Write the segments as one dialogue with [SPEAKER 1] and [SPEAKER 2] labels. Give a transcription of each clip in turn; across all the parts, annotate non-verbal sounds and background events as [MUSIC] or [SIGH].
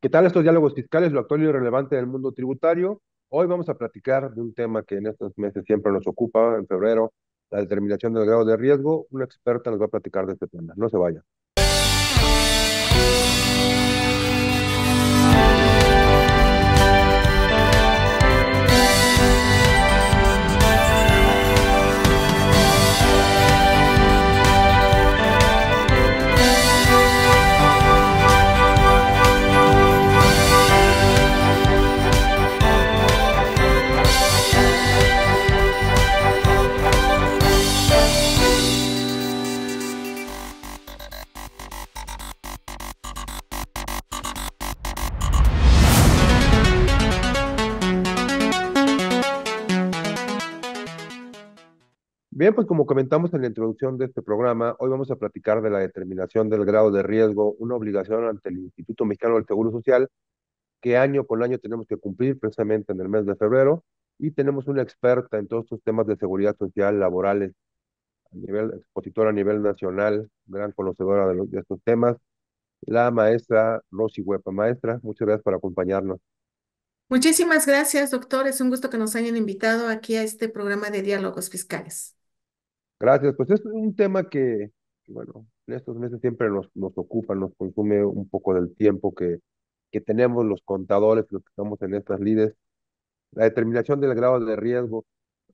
[SPEAKER 1] ¿Qué tal estos diálogos fiscales? Lo actual y relevante del mundo tributario. Hoy vamos a platicar de un tema que en estos meses siempre nos ocupa, en febrero, la determinación del grado de riesgo. Una experta nos va a platicar de este tema. No se vaya. Bien, pues como comentamos en la introducción de este programa, hoy vamos a platicar de la determinación del grado de riesgo, una obligación ante el Instituto Mexicano del Seguro Social que año con año tenemos que cumplir precisamente en el mes de febrero y tenemos una experta en todos estos temas de seguridad social, laborales, a nivel expositora a nivel nacional, gran conocedora de, de estos temas, la maestra Rosy Huepa. Maestra, muchas gracias por acompañarnos.
[SPEAKER 2] Muchísimas gracias, doctor. Es un gusto que nos hayan invitado aquí a este programa de diálogos fiscales.
[SPEAKER 1] Gracias. Pues es un tema que, bueno, en estos meses siempre nos, ocupa, nos consume un poco del tiempo que, tenemos los contadores, los que estamos en estas líneas, la determinación del grado de riesgo.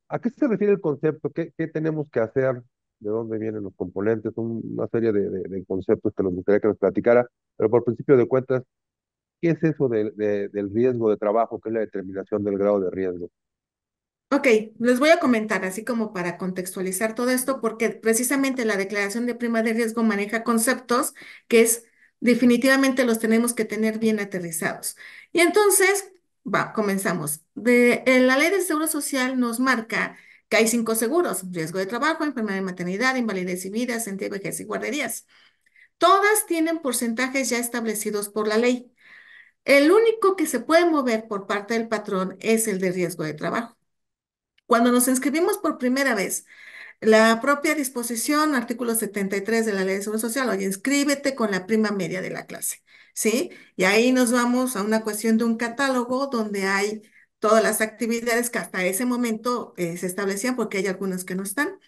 [SPEAKER 1] ¿A qué se refiere el concepto? ¿Qué, tenemos que hacer? ¿De dónde vienen los componentes? una serie de, conceptos que nos gustaría que nos platicara, pero por principio de cuentas, ¿qué es eso del riesgo de trabajo? ¿Qué es la determinación del grado de riesgo?
[SPEAKER 2] Ok, les voy a comentar así como para contextualizar todo esto, porque precisamente la declaración de prima de riesgo maneja conceptos que es definitivamente los tenemos que tener bien aterrizados. Y entonces, va, comenzamos. la ley del Seguro Social nos marca que hay cinco seguros, riesgo de trabajo, enfermedad de maternidad, invalidez y vida, sentido vejez y guarderías. Todas tienen porcentajes ya establecidos por la ley. El único que se puede mover por parte del patrón es el de riesgo de trabajo. Cuando nos inscribimos por primera vez, la propia disposición, artículo 73 de la Ley de Seguridad Social, oye, inscríbete con la prima media de la clase, ¿sí? Y ahí nos vamos a una cuestión de un catálogo donde hay todas las actividades que hasta ese momento eh, se establecían, porque hay algunas que no están,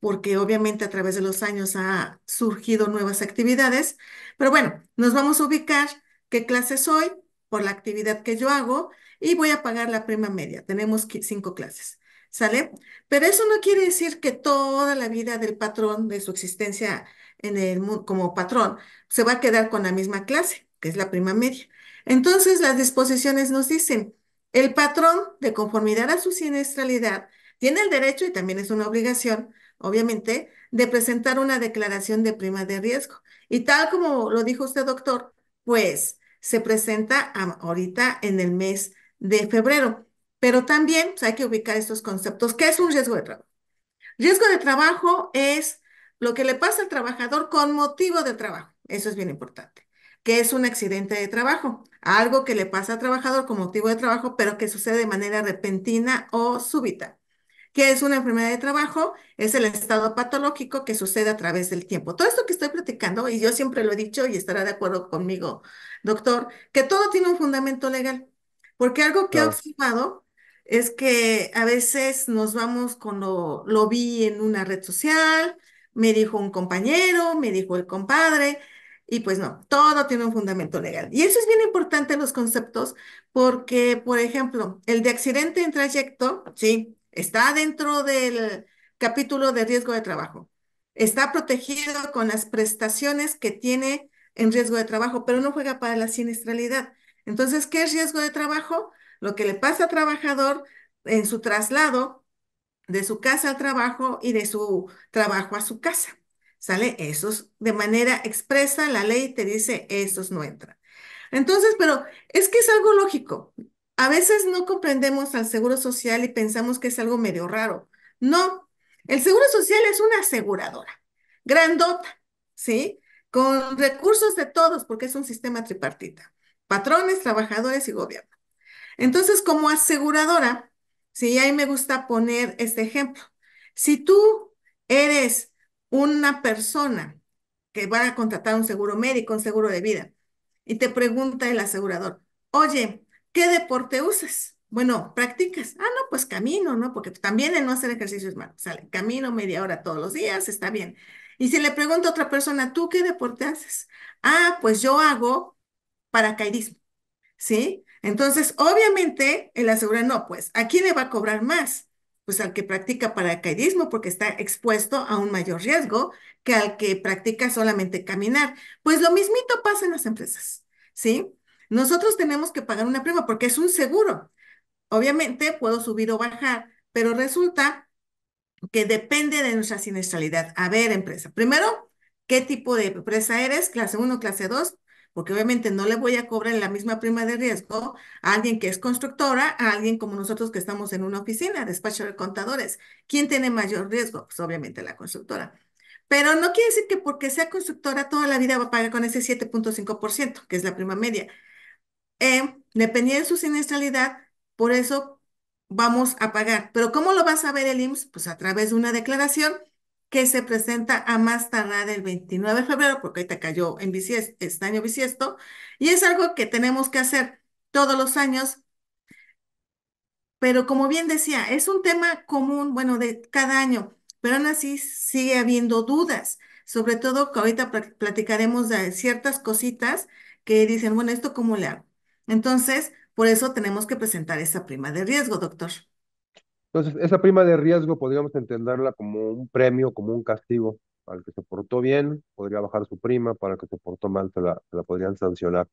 [SPEAKER 2] porque obviamente a través de los años ha surgido nuevas actividades, pero bueno, nos vamos a ubicar qué clase soy por la actividad que yo hago y voy a pagar la prima media. Tenemos cinco clases. ¿sale? Pero eso no quiere decir que toda la vida del patrón, de su existencia en el como patrón, se va a quedar con la misma clase, que es la prima media. Entonces, las disposiciones nos dicen, el patrón, de conformidad a su siniestralidad, tiene el derecho, y también es una obligación, obviamente, de presentar una declaración de prima de riesgo. Y tal como lo dijo usted, doctor, pues se presenta ahorita en el mes de febrero. Pero también pues, hay que ubicar estos conceptos. ¿Qué es un riesgo de trabajo? Riesgo de trabajo es lo que le pasa al trabajador con motivo de trabajo. Eso es bien importante. ¿Qué es un accidente de trabajo, algo que le pasa al trabajador con motivo de trabajo, pero que sucede de manera repentina o súbita. ¿Qué es una enfermedad de trabajo? Es el estado patológico que sucede a través del tiempo. Todo esto que estoy platicando, y yo siempre lo he dicho y estará de acuerdo conmigo, doctor, que todo tiene un fundamento legal, porque algo que ha observado es que a veces nos vamos con lo, vi en una red social, me dijo un compañero, me dijo el compadre, y pues no, todo tiene un fundamento legal. Y eso es bien importante los conceptos porque, por ejemplo, el de accidente en trayecto, sí, está dentro del capítulo de riesgo de trabajo. Está protegido con las prestaciones que tiene en riesgo de trabajo, pero no juega para la siniestralidad. Entonces, ¿qué es riesgo de trabajo? lo que le pasa al trabajador en su traslado de su casa al trabajo y de su trabajo a su casa. ¿Sale? es de manera expresa, la ley te dice, esos no entran. Entonces, pero es que es algo lógico. A veces no comprendemos al Seguro Social y pensamos que es algo medio raro. No, el Seguro Social es una aseguradora, grandota, ¿sí? Con recursos de todos, porque es un sistema tripartita. Patrones, trabajadores y gobierno. Entonces, como aseguradora, si sí, ahí me gusta poner este ejemplo, si tú eres una persona que va a contratar un seguro médico, un seguro de vida, y te pregunta el asegurador, oye, ¿qué deporte usas? Bueno, practicas. Ah, no, pues camino, ¿no? Porque también el no hacer ejercicio es malo. Sale, camino media hora todos los días, está bien. Y si le pregunta a otra persona, ¿tú qué deporte haces? Ah, pues yo hago paracaidismo. ¿sí? Entonces, obviamente, el asegurador, no, pues, ¿a quién le va a cobrar más? Pues al que practica paracaidismo, porque está expuesto a un mayor riesgo que al que practica solamente caminar. Pues lo mismito pasa en las empresas, ¿sí? Nosotros tenemos que pagar una prima porque es un seguro. Obviamente puedo subir o bajar, pero resulta que depende de nuestra siniestralidad. A ver, empresa, primero, ¿qué tipo de empresa eres? Clase 1, clase 2, porque obviamente no le voy a cobrar la misma prima de riesgo a alguien que es constructora, a alguien como nosotros que estamos en una oficina, despacho de contadores. ¿Quién tiene mayor riesgo? Pues obviamente la constructora. Pero no quiere decir que porque sea constructora toda la vida va a pagar con ese 7.5%, que es la prima media. Eh, dependiendo de su siniestralidad, por eso vamos a pagar. Pero ¿cómo lo va a saber el IMSS? Pues a través de una declaración que se presenta a más tardar el 29 de febrero, porque ahorita cayó en bisiesto, este año bisiesto, y es algo que tenemos que hacer todos los años. Pero como bien decía, es un tema común, bueno, de cada año, pero aún así sigue habiendo dudas, sobre todo que ahorita platicaremos de ciertas cositas que dicen, bueno, ¿esto cómo le hago? Entonces, por eso tenemos que presentar esa prima de riesgo, doctor.
[SPEAKER 1] Entonces, esa prima de riesgo podríamos entenderla como un premio, como un castigo. Al que se portó bien, podría bajar su prima, para el que se portó mal, se la, podrían sancionar.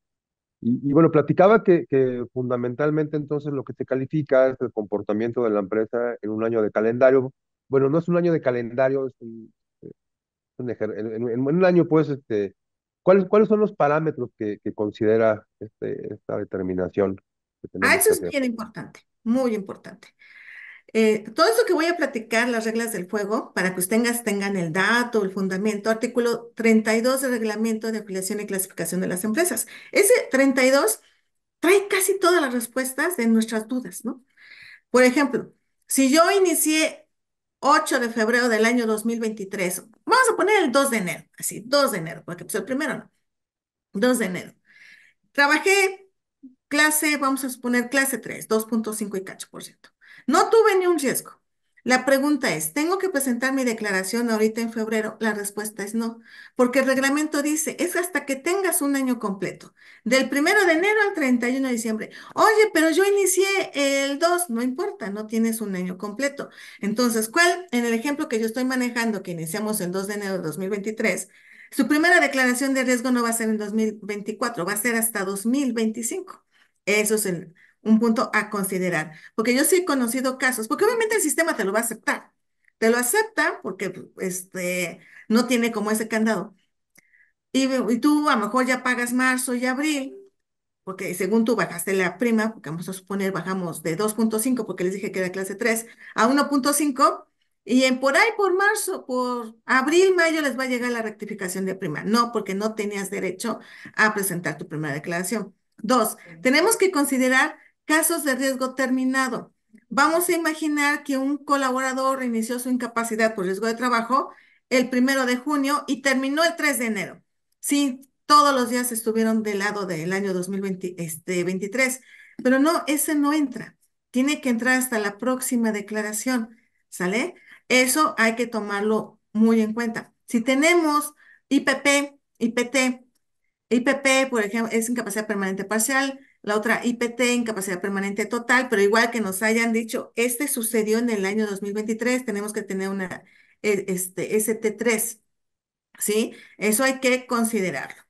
[SPEAKER 1] Y, bueno, platicaba que, que, fundamentalmente entonces lo que se califica es el comportamiento de la empresa en un año de calendario. Bueno, no es un año de calendario, es un, eh, en, un año pues, este, ¿cuáles, cuáles son los parámetros que, que considera este, esta determinación? ah, eso es bien
[SPEAKER 2] importante, muy importante. Eh, todo eso que voy a platicar, las reglas del fuego, para que ustedes tengan el dato, el fundamento, artículo 32 del reglamento de afiliación y clasificación de las empresas. Ese 32 trae casi todas las respuestas de nuestras dudas, ¿no? Por ejemplo, si yo inicié 8 de febrero del año 2023, vamos a poner el 2 de enero, así, 2 de enero, porque pues el primero no, 2 de enero. Trabajé clase, vamos a suponer clase 3, 2.5 y cacho por ciento. No tuve ni un riesgo. La pregunta es, ¿tengo que presentar mi declaración ahorita en febrero? La respuesta es no, porque el reglamento dice, es hasta que tengas un año completo, del primero de enero al 31 de diciembre. Oye, pero yo inicié el 2, no importa, no tienes un año completo. Entonces, ¿cuál? En el ejemplo que yo estoy manejando, que iniciamos el 2 de enero de 2023, su primera declaración de riesgo no va a ser en 2024, va a ser hasta 2025. Eso es el un punto a considerar, porque yo sí he conocido casos, porque obviamente el sistema te lo va a aceptar, te lo acepta porque este, no tiene como ese candado. Y, tú a lo mejor ya pagas marzo y abril, porque según tú bajaste la prima, porque vamos a suponer bajamos de 2.5, porque les dije que era clase 3, a 1.5, y en, por ahí por marzo, por abril, mayo les va a llegar la rectificación de prima. No, porque no tenías derecho a presentar tu primera declaración. Dos, tenemos que considerar Casos de riesgo terminado. Vamos a imaginar que un colaborador inició su incapacidad por riesgo de trabajo el primero de junio y terminó el 3 de enero. Sí, todos los días estuvieron del lado del año 2023, este, pero no, ese no entra. Tiene que entrar hasta la próxima declaración, ¿sale? Eso hay que tomarlo muy en cuenta. Si tenemos IPP, IPT, IPP, por ejemplo, es incapacidad permanente parcial, la otra IPT, en capacidad permanente total, pero igual que nos hayan dicho, este sucedió en el año 2023, tenemos que tener una e, este, ST3, ¿sí? Eso hay que considerarlo.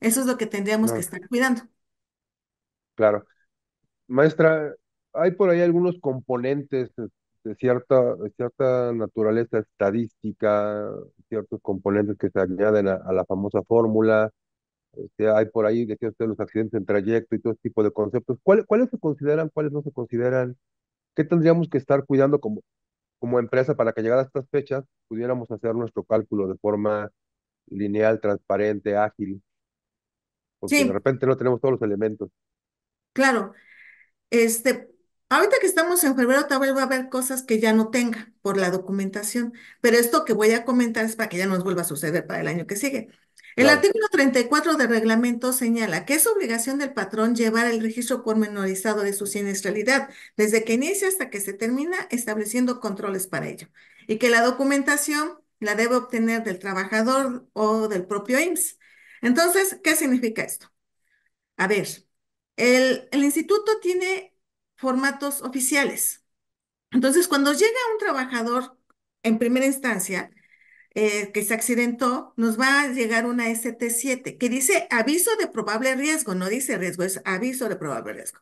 [SPEAKER 2] Eso es lo que tendríamos que estar cuidando.
[SPEAKER 1] Claro. Maestra, hay por ahí algunos componentes de, cierta, cierta naturaleza estadística, ciertos componentes que se añaden a la famosa fórmula este, hay por ahí, decía usted, los accidentes en trayecto y todo ese tipo de conceptos. ¿Cuáles se consideran, cuáles no se consideran? ¿Qué tendríamos que estar cuidando como, como empresa para que a estas fechas pudiéramos hacer nuestro cálculo de forma lineal, transparente, ágil? Porque de repente no tenemos todos los elementos.
[SPEAKER 2] Claro. Este, ahorita que estamos en febrero, tal vez va a haber cosas que ya no tenga por la documentación, pero esto que voy a comentar es para que ya no nos vuelva a suceder para el año que sigue. El artículo 34 del reglamento señala que es obligación del patrón llevar el registro pormenorizado de su siniestralidad desde que inicia hasta que se termina, estableciendo controles para ello, y que la documentación la debe obtener del trabajador o del propio IMSS. Entonces, ¿qué significa esto? A ver, el, el instituto tiene formatos oficiales. Entonces, cuando llega un trabajador en primera instancia, eh, que se accidentó, nos va a llegar una ST7 que dice aviso de probable riesgo, no dice riesgo, es aviso de probable riesgo.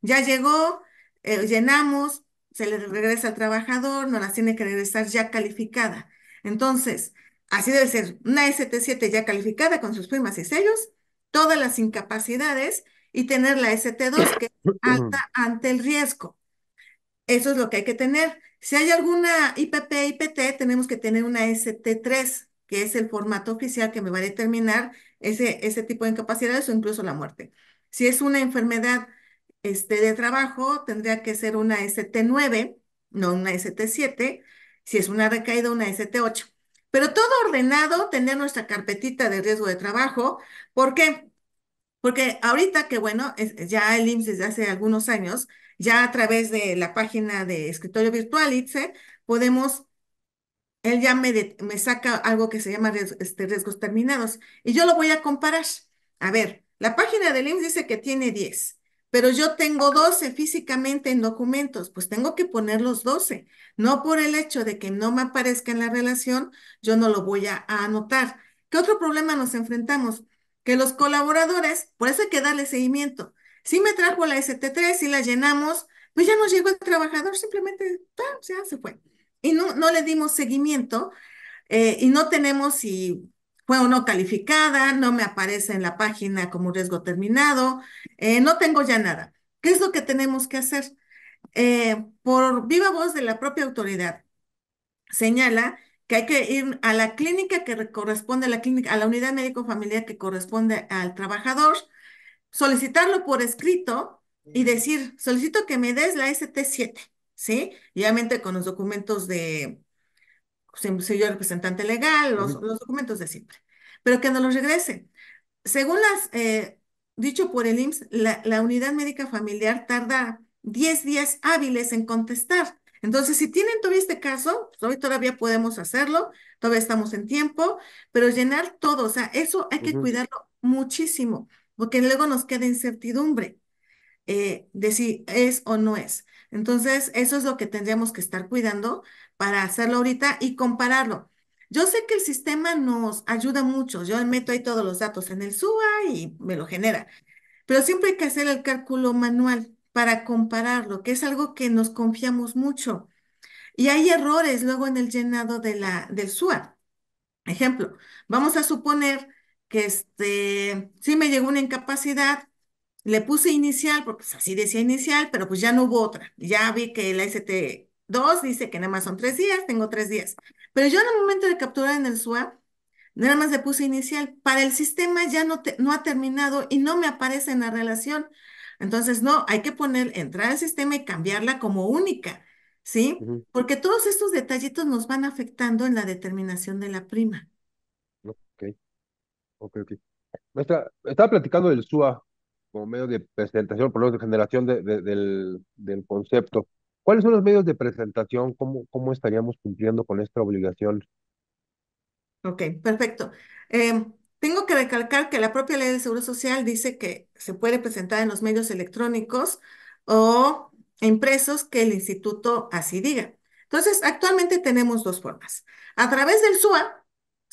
[SPEAKER 2] Ya llegó, eh, llenamos, se le regresa al trabajador, no las tiene que regresar ya calificada. Entonces, así debe ser, una ST7 ya calificada con sus primas y sellos, todas las incapacidades y tener la ST2 que es [COUGHS] alta ante el riesgo. Eso es lo que hay que tener. Si hay alguna IPP, IPT, tenemos que tener una ST3, que es el formato oficial que me va a determinar ese, ese tipo de incapacidades o incluso la muerte. Si es una enfermedad este, de trabajo, tendría que ser una ST9, no una ST7. Si es una recaída, una ST8. Pero todo ordenado, tener nuestra carpetita de riesgo de trabajo. ¿Por qué? Porque ahorita que, bueno, ya el IMSS desde hace algunos años ya a través de la página de escritorio virtual, ITSE, podemos, él ya me, me saca algo que se llama este, riesgos terminados y yo lo voy a comparar. A ver, la página del IMSS dice que tiene 10, pero yo tengo 12 físicamente en documentos, pues tengo que poner los 12. No por el hecho de que no me aparezca en la relación, yo no lo voy a, a anotar. ¿Qué otro problema nos enfrentamos? Que los colaboradores, por eso hay que darle seguimiento si me trajo la ST3, y la llenamos, pues ya nos llegó el trabajador, simplemente ¡pam! ya se fue. Y no, no le dimos seguimiento eh, y no tenemos si fue o no calificada, no me aparece en la página como riesgo terminado, eh, no tengo ya nada. ¿Qué es lo que tenemos que hacer? Eh, por viva voz de la propia autoridad, señala que hay que ir a la clínica que corresponde a la clínica, a la unidad médico familiar que corresponde al trabajador, solicitarlo por escrito y decir, solicito que me des la ST7, ¿sí? Y obviamente con los documentos de, pues, em, soy yo representante legal, los, documentos de siempre, pero que no los regrese. Según las, eh, dicho por el IMSS, la, unidad médica familiar tarda 10 días hábiles en contestar. Entonces, si tienen todavía este caso, pues, todavía podemos hacerlo, todavía estamos en tiempo, pero llenar todo, o sea, eso hay que cuidarlo muchísimo porque luego nos queda incertidumbre eh, de si es o no es. Entonces, eso es lo que tendríamos que estar cuidando para hacerlo ahorita y compararlo. Yo sé que el sistema nos ayuda mucho, yo meto ahí todos los datos en el SUA y me lo genera, pero siempre hay que hacer el cálculo manual para compararlo, que es algo que nos confiamos mucho. Y hay errores luego en el llenado de la, del SUA. Ejemplo, vamos a suponer que este, sí me llegó una incapacidad, le puse inicial, porque pues, así decía inicial, pero pues ya no hubo otra. Ya vi que la ST2 dice que nada más son tres días, tengo tres días. Pero yo en el momento de capturar en el swap, nada más le puse inicial. Para el sistema ya no, no ha terminado y no me aparece en la relación. Entonces, no, hay que poner, entrar al sistema y cambiarla como única, ¿sí? Porque todos estos detallitos nos van afectando en la determinación de la prima.
[SPEAKER 1] Ok, ok. está- estaba platicando del SUA como medio de presentación, por lo menos de generación de- del, del concepto. ¿Cuáles son los medios de presentación? ¿Cómo, cómo estaríamos cumpliendo con esta obligación?
[SPEAKER 2] Ok, perfecto. Em, tengo que recalcar que la propia ley de Seguro Social dice que se puede presentar en los medios electrónicos o impresos que el instituto así diga. Entonces, actualmente tenemos dos formas. A través del SUA,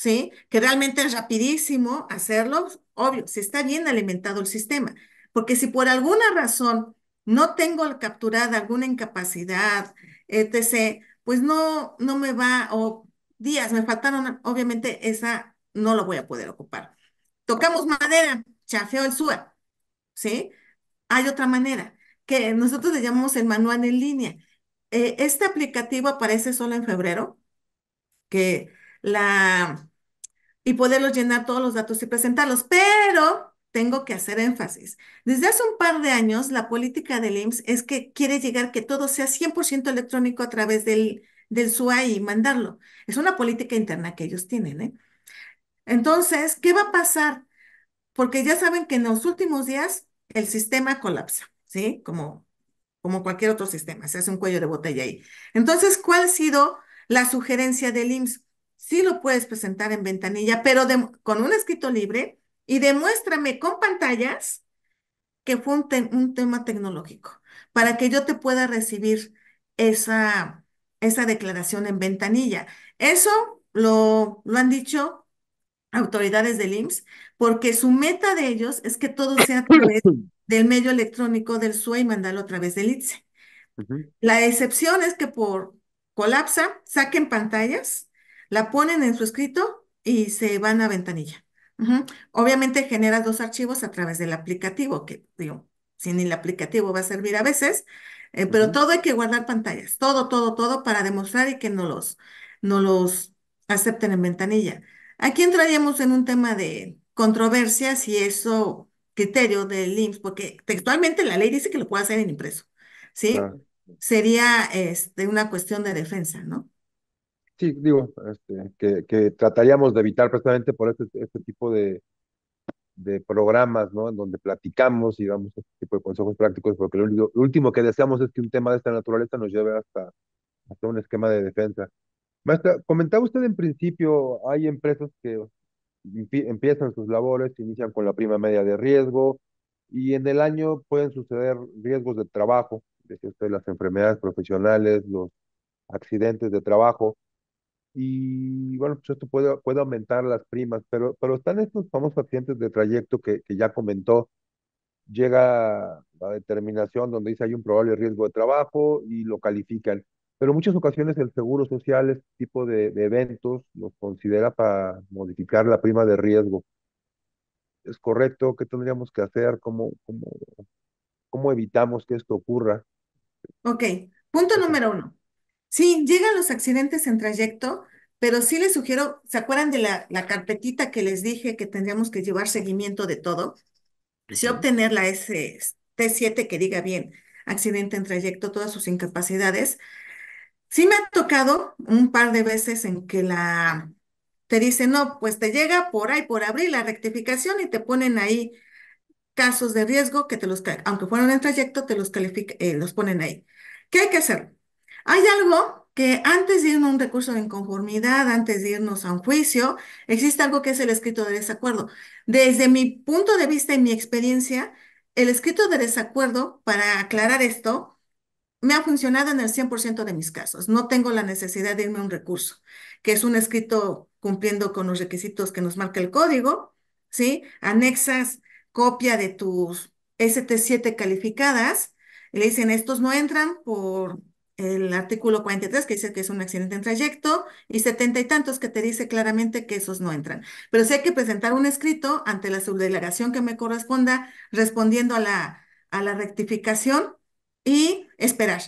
[SPEAKER 2] ¿sí? Que realmente es rapidísimo hacerlo, obvio, si está bien alimentado el sistema. Porque si por alguna razón no tengo capturada alguna incapacidad, etc., pues no, no me va, o días me faltaron, obviamente esa no la voy a poder ocupar. Tocamos madera, chafeo el SUA, ¿sí? Hay otra manera, que nosotros le llamamos el manual en línea. Eh, este aplicativo aparece solo en febrero, que la, y poderlos llenar todos los datos y presentarlos. Pero tengo que hacer énfasis. Desde hace un par de años, la política del IMSS es que quiere llegar que todo sea 100% electrónico a través del, del y mandarlo. Es una política interna que ellos tienen. ¿eh? Entonces, ¿qué va a pasar? Porque ya saben que en los últimos días el sistema colapsa, ¿sí? Como, como cualquier otro sistema, se hace un cuello de botella ahí. Entonces, ¿cuál ha sido la sugerencia del IMSS? sí lo puedes presentar en ventanilla, pero con un escrito libre y demuéstrame con pantallas que fue un, tema tecnológico, para que yo te pueda recibir esa, esa declaración en ventanilla. Eso lo, lo han dicho autoridades del IMSS, porque su meta de ellos es que todo sea a través [COUGHS] del medio electrónico del SUE y mandarlo a través del ITSE. La excepción es que por colapsa, saquen pantallas la ponen en su escrito y se van a ventanilla. Obviamente genera dos archivos a través del aplicativo, que digo, sin el aplicativo va a servir a veces, eh, pero todo hay que guardar pantallas, todo, todo, todo para demostrar y que no los, no los acepten en ventanilla. Aquí entraríamos en un tema de controversia si eso criterio del IMSS, porque textualmente la ley dice que lo puede hacer en impreso, ¿sí? Sería este, una cuestión de defensa, ¿no?
[SPEAKER 1] sí, digo, este, que, que, trataríamos de evitar precisamente por este, este tipo de, de, programas, ¿no? En donde platicamos y damos este tipo de consejos prácticos, porque lo, último que deseamos es que un tema de esta naturaleza nos lleve hasta, hasta un esquema de defensa. Maestra, comentaba usted en principio, hay empresas que empiezan sus labores, inician con la prima media de riesgo y en el año pueden suceder riesgos de trabajo, decía usted, las enfermedades profesionales, los accidentes de trabajo. Y bueno, pues esto puede, puede aumentar las primas, pero, pero están estos famosos pacientes de trayecto que, que ya comentó. Llega la determinación donde dice hay un probable riesgo de trabajo y lo califican. Pero en muchas ocasiones el Seguro Social, este tipo de, eventos, los considera para modificar la prima de riesgo. ¿Es correcto? ¿Qué tendríamos que hacer? ¿Cómo, cómo, cómo evitamos que esto ocurra?
[SPEAKER 2] Ok, punto número uno. Sí, llegan los accidentes en trayecto, pero sí les sugiero, ¿se acuerdan de la, la carpetita que les dije que tendríamos que llevar seguimiento de todo? Si obtener la st 7 que diga bien, accidente en trayecto, todas sus incapacidades. Sí me ha tocado un par de veces en que la te dicen, no, pues te llega por ahí, por abrir la rectificación y te ponen ahí casos de riesgo que te los, aunque fueron en trayecto, te los califica, eh, los ponen ahí. ¿Qué hay que hacer? Hay algo que antes de irnos a un recurso de inconformidad, antes de irnos a un juicio, existe algo que es el escrito de desacuerdo. Desde mi punto de vista y mi experiencia, el escrito de desacuerdo, para aclarar esto, me ha funcionado en el 100% de mis casos. No tengo la necesidad de irme a un recurso, que es un escrito cumpliendo con los requisitos que nos marca el código, ¿sí? Anexas copia de tus ST7 calificadas y le dicen, estos no entran por el artículo 43 que dice que es un accidente en trayecto y setenta y tantos que te dice claramente que esos no entran. Pero sí hay que presentar un escrito ante la subdelegación que me corresponda respondiendo a la, a la rectificación y esperar.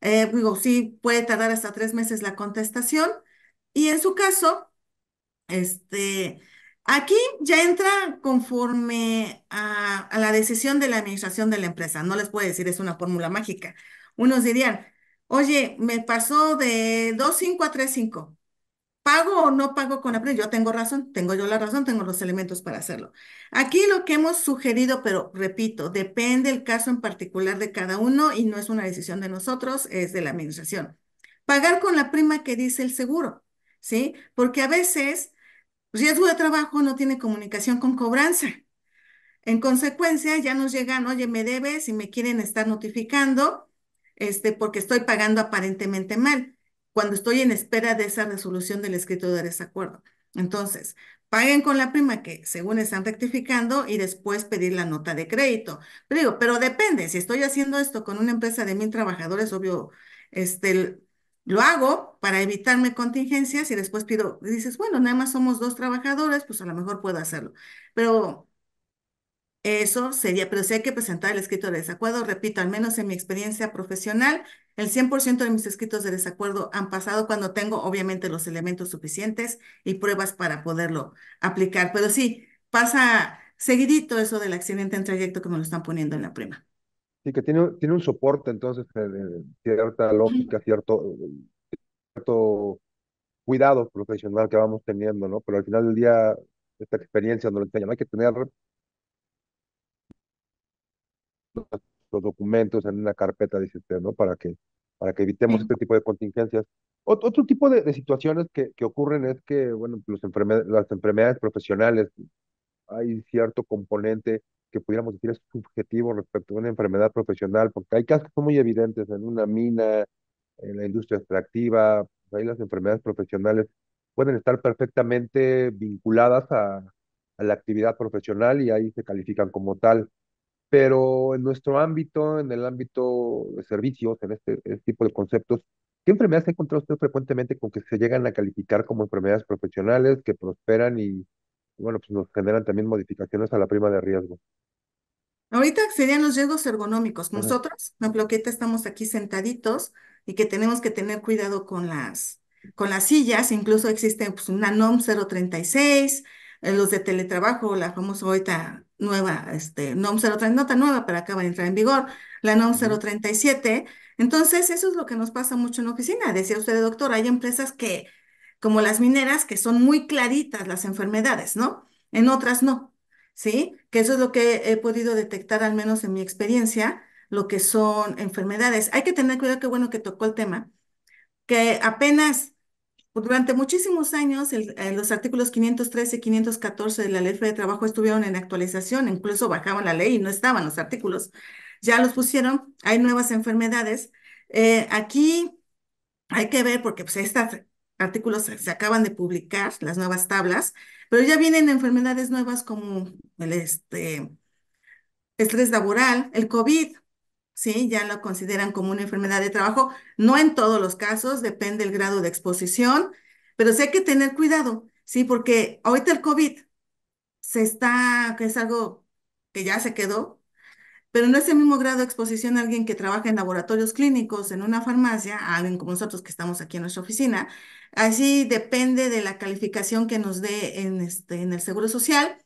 [SPEAKER 2] Eh, digo, sí puede tardar hasta tres meses la contestación y en su caso, este, aquí ya entra conforme a, a la decisión de la administración de la empresa. No les puedo decir es una fórmula mágica. Unos dirían, Oye, me pasó de 2.5 a 3.5. ¿Pago o no pago con la prima? Yo tengo razón, tengo yo la razón, tengo los elementos para hacerlo. Aquí lo que hemos sugerido, pero repito, depende el caso en particular de cada uno y no es una decisión de nosotros, es de la administración. Pagar con la prima que dice el seguro, ¿sí? Porque a veces riesgo de trabajo no tiene comunicación con cobranza. En consecuencia, ya nos llegan, oye, me debes y me quieren estar notificando este, porque estoy pagando aparentemente mal, cuando estoy en espera de esa resolución del escrito de desacuerdo. Entonces, paguen con la prima que según están rectificando y después pedir la nota de crédito. Pero digo, pero depende, si estoy haciendo esto con una empresa de mil trabajadores, obvio, este, lo hago para evitarme contingencias y después pido, dices, bueno, nada más somos dos trabajadores, pues a lo mejor puedo hacerlo. Pero eso sería, pero si hay que presentar el escrito de desacuerdo, repito, al menos en mi experiencia profesional, el 100% de mis escritos de desacuerdo han pasado cuando tengo obviamente los elementos suficientes y pruebas para poderlo aplicar. Pero sí, pasa seguidito eso del accidente en trayecto que me lo están poniendo en la prima.
[SPEAKER 1] Sí, que tiene, tiene un soporte entonces, eh, cierta lógica, cierto, cierto cuidado profesional que vamos teniendo, ¿no? Pero al final del día, esta experiencia no lo enseña, no hay que tener los documentos en una carpeta, dice usted, ¿no? Para que, para que evitemos este tipo de contingencias. otro tipo de, situaciones que, que, ocurren es que, bueno, los las enfermedades profesionales, hay cierto componente que pudiéramos decir es subjetivo respecto a una enfermedad profesional, porque hay casos que son muy evidentes en una mina, en la industria extractiva, ahí las enfermedades profesionales pueden estar perfectamente vinculadas a, a la actividad profesional y ahí se califican como tal. Pero en nuestro ámbito, en el ámbito de servicios, en este, este tipo de conceptos, ¿qué enfermedades ha encontrado usted frecuentemente con que se llegan a calificar como enfermedades profesionales que prosperan y, bueno, pues nos generan también modificaciones a la prima de riesgo?
[SPEAKER 2] Ahorita serían los riesgos ergonómicos. Nosotros, en ejemplo, estamos aquí sentaditos y que tenemos que tener cuidado con las, con las sillas. Incluso existe pues, una NOM 036, eh, los de teletrabajo, la famosa ahorita nueva, este, NOM 030, nota nueva, pero acaba de entrar en vigor, la NOM 037. Entonces, eso es lo que nos pasa mucho en la oficina. Decía usted, doctor, hay empresas que, como las mineras, que son muy claritas las enfermedades, ¿no? En otras no, ¿sí? Que eso es lo que he podido detectar, al menos en mi experiencia, lo que son enfermedades. Hay que tener cuidado, qué bueno que tocó el tema, que apenas pues, durante muchísimos años, eh, los artículos 513 y 514 de la Ley de Trabajo estuvieron en actualización, incluso bajaban la ley y no estaban los artículos. Ya los pusieron, hay nuevas enfermedades. Eh, aquí hay que ver, porque pues, estos artículos se, acaban de publicar, las nuevas tablas, pero ya vienen enfermedades nuevas como el este, estrés laboral, el COVID, ¿sí? Ya lo consideran como una enfermedad de trabajo. No en todos los casos, depende del grado de exposición, pero sí hay que tener cuidado, ¿sí? Porque ahorita el COVID se está, que es algo que ya se quedó, pero no es el mismo grado de exposición alguien que trabaja en laboratorios clínicos, en una farmacia, alguien como nosotros que estamos aquí en nuestra oficina. Así depende de la calificación que nos dé en, este, en el Seguro Social,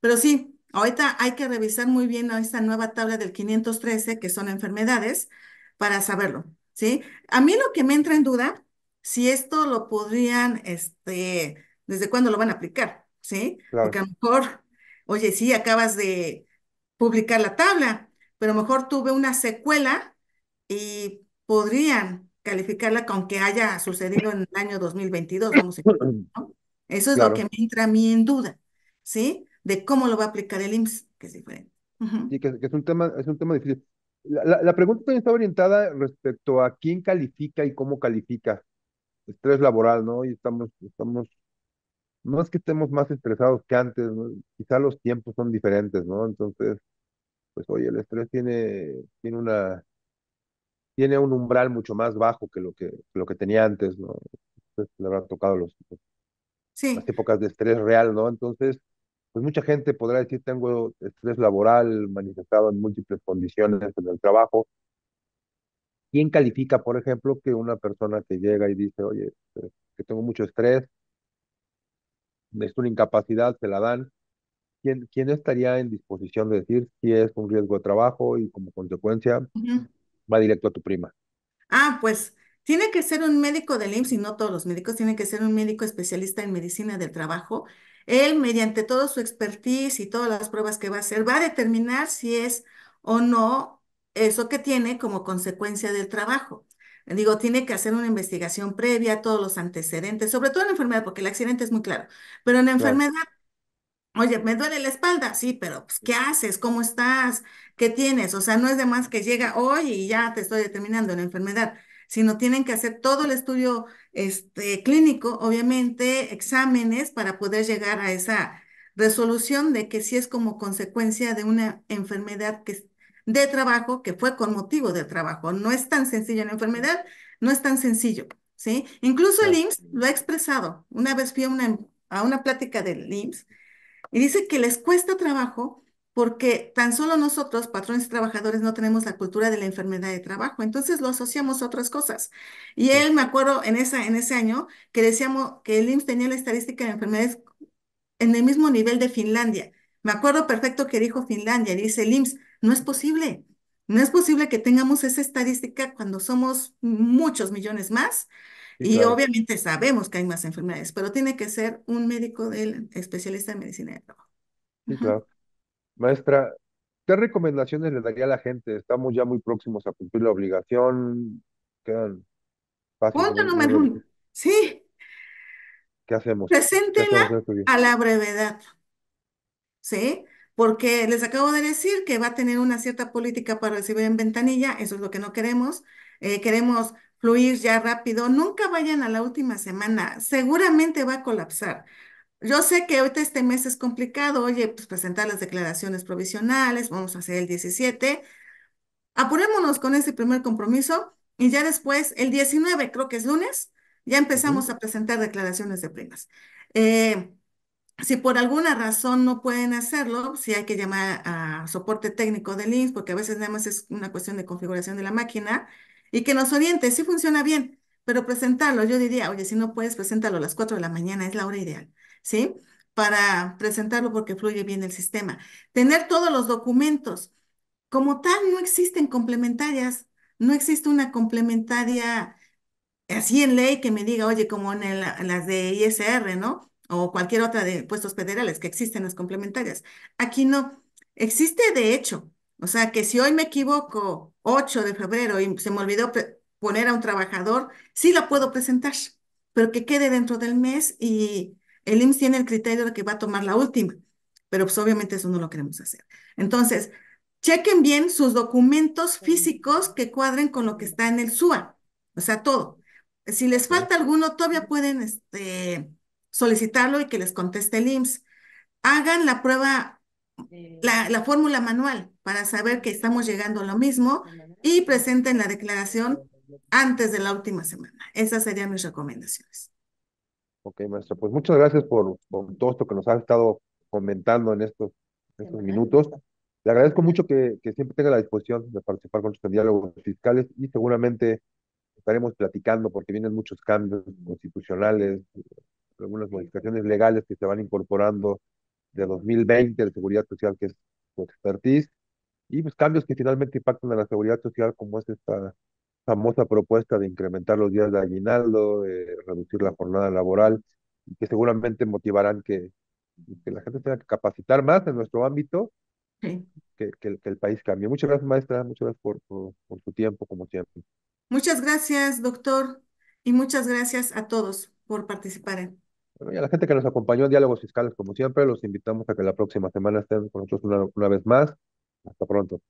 [SPEAKER 2] pero sí, Ahorita hay que revisar muy bien esta nueva tabla del 513, que son enfermedades, para saberlo, ¿sí? A mí lo que me entra en duda, si esto lo podrían, este, desde cuándo lo van a aplicar, ¿sí? Porque a lo mejor, oye, sí, acabas de publicar la tabla, pero mejor tuve una secuela y podrían calificarla con que haya sucedido en el año 2022, vamos a
[SPEAKER 1] [CLEARS THROAT]
[SPEAKER 2] Eso es lo que me entra a mí en duda,
[SPEAKER 1] ¿sí? de cómo lo va a aplicar el IMSS, que es diferente. que, es, un tema, es un tema difícil. La, la, pregunta también está orientada respecto a quién califica y cómo califica. Estrés laboral, ¿no? Y estamos, estamos, no es que estemos más estresados que antes, quizá los tiempos son diferentes, ¿no? Entonces, pues oye, el estrés tiene, tiene una, tiene un umbral mucho más bajo que lo que, lo que tenía antes, ¿no? Entonces, le habrá tocado los, las épocas de estrés real, ¿no? Entonces, pues, mucha gente podrá decir, tengo estrés laboral manifestado en múltiples condiciones en el trabajo. ¿Quién califica, por ejemplo, que una persona que llega y dice, oye, este, que tengo mucho estrés, es una incapacidad, se la dan? ¿Quién, quién estaría en disposición de decir si es un riesgo de trabajo y como consecuencia va directo a tu prima?
[SPEAKER 2] Ah, pues tiene que ser un médico del IMSS y no todos los médicos, tiene que ser un médico especialista en medicina del trabajo él, mediante todo su expertise y todas las pruebas que va a hacer, va a determinar si es o no eso que tiene como consecuencia del trabajo. Digo, tiene que hacer una investigación previa, todos los antecedentes, sobre todo en la enfermedad, porque el accidente es muy claro, pero en la enfermedad Oye, me duele la espalda, sí, pero pues, ¿qué haces? ¿Cómo estás? ¿Qué tienes? O sea, no es de más que llega hoy y ya te estoy determinando la enfermedad sino tienen que hacer todo el estudio este, clínico, obviamente, exámenes para poder llegar a esa resolución de que sí es como consecuencia de una enfermedad que, de trabajo que fue con motivo de trabajo. No es tan sencillo la enfermedad, no es tan sencillo, ¿sí? Incluso el IMSS lo ha expresado. Una vez fui una, a una plática del IMSS y dice que les cuesta trabajo porque tan solo nosotros, patrones y trabajadores, no tenemos la cultura de la enfermedad de trabajo, entonces lo asociamos a otras cosas. Y él, me acuerdo en, esa, en ese año, que decíamos que el IMSS tenía la estadística de enfermedades en el mismo nivel de Finlandia. Me acuerdo perfecto que dijo Finlandia, dice el IMSS, no es posible, no es posible que tengamos esa estadística cuando somos muchos millones más.
[SPEAKER 1] y obviamente
[SPEAKER 2] sabemos que hay más enfermedades, pero tiene que ser un médico del especialista en
[SPEAKER 1] medicina de trabajo. claro. Maestra, ¿qué recomendaciones le daría a la gente? Estamos ya muy próximos a cumplir la obligación. Punto número uno. Sí. ¿Qué hacemos? Preséntela a
[SPEAKER 2] la brevedad. ¿Sí? Porque les acabo de decir que va a tener una cierta política para recibir en ventanilla, eso es lo que no queremos. Eh, queremos fluir ya rápido. Nunca vayan a la última semana, seguramente va a colapsar. Yo sé que ahorita este mes es complicado, oye, pues presentar las declaraciones provisionales, vamos a hacer el 17. Apurémonos con ese primer compromiso y ya después, el 19, creo que es lunes, ya empezamos a presentar declaraciones de primas. Eh, si por alguna razón no pueden hacerlo, si hay que llamar a soporte técnico del INS, porque a veces nada más es una cuestión de configuración de la máquina, y que nos oriente, si funciona bien, pero presentarlo, yo diría, oye, si no puedes, presentarlo a las 4 de la mañana, es la hora ideal. ¿sí? Para presentarlo porque fluye bien el sistema. Tener todos los documentos. Como tal, no existen complementarias. No existe una complementaria así en ley que me diga, oye, como en, las de ISR, ¿no? O cualquier otra de puestos federales que existen las complementarias. Aquí no. Existe de hecho. O sea, que si hoy me equivoco 8 de febrero y se me olvidó poner a un trabajador, sí la puedo presentar, pero que quede dentro del mes y el IMSS tiene el criterio de que va a tomar la última, pero pues, obviamente eso no lo queremos hacer. Entonces, chequen bien sus documentos físicos que cuadren con lo que está en el SUA, o sea, todo. Si les falta alguno, todavía pueden este, solicitarlo y que les conteste el IMSS. Hagan la prueba, la fórmula manual para saber que estamos llegando a lo mismo y presenten la declaración antes de la última semana. Esas serían mis recomendaciones.
[SPEAKER 1] Ok, maestro, pues muchas gracias por, todo esto que nos ha estado comentando en estos, estos minutos. Le agradezco mucho que, siempre tenga la disposición de participar con nuestros diálogos fiscales y seguramente estaremos platicando porque vienen muchos cambios constitucionales, algunas modificaciones legales que se van incorporando de 2020 de seguridad social, que es su expertise, y pues cambios que finalmente impactan a la seguridad social, como es esta famosa propuesta de incrementar los días de aguinaldo, reducir la jornada laboral, que seguramente motivarán que, la gente tenga que capacitar más en nuestro ámbito, que, el país cambie. Muchas gracias, maestra, muchas gracias por, por, su tiempo, como siempre.
[SPEAKER 2] Muchas gracias, doctor, y muchas gracias a todos por participar
[SPEAKER 1] y a la gente que nos acompañó en Diálogos Fiscales, como siempre, los invitamos a que la próxima semana estén con nosotros una, una vez más. Hasta pronto.